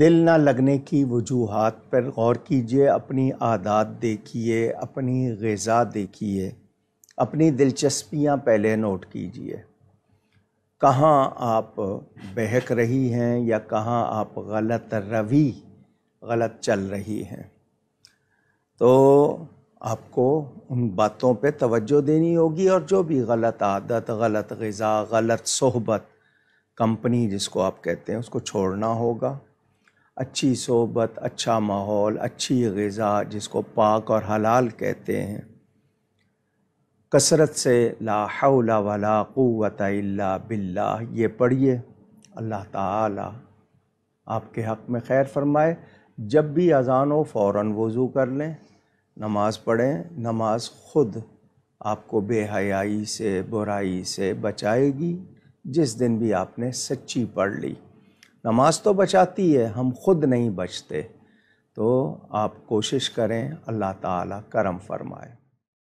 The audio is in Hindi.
दिल ना लगने की वजूहत पर गौर कीजिए अपनी आदात देखिए अपनी गज़ा देखिए अपनी दिलचस्पियाँ पहले नोट कीजिए कहाँ आप बहक रही हैं या कहाँ आप गलत रवि गलत चल रही हैं तो आपको उन बातों पे तवज्जो देनी होगी और जो भी गलत आदत गलत गज़ा गलत सोहबत कंपनी जिसको आप कहते हैं उसको छोड़ना होगा अच्छी सोबत अच्छा माहौल अच्छी गज़ा जिसको पाक और हलाल कहते हैं कसरत से ला वला क़ुवत बिल्ला ये पढ़िए अल्लाह ताला आपके हक़ में खैर फरमाए जब भी अजान हो फ़ौर वज़ू कर लें नमाज़ पढ़ें नमाज ख़ुद आपको बेहयाई से बुराई से बचाएगी जिस दिन भी आपने सच्ची पढ़ ली नमाज तो बचाती है हम खुद नहीं बचते तो आप कोशिश करें अल्लाह ताला करम फरमाए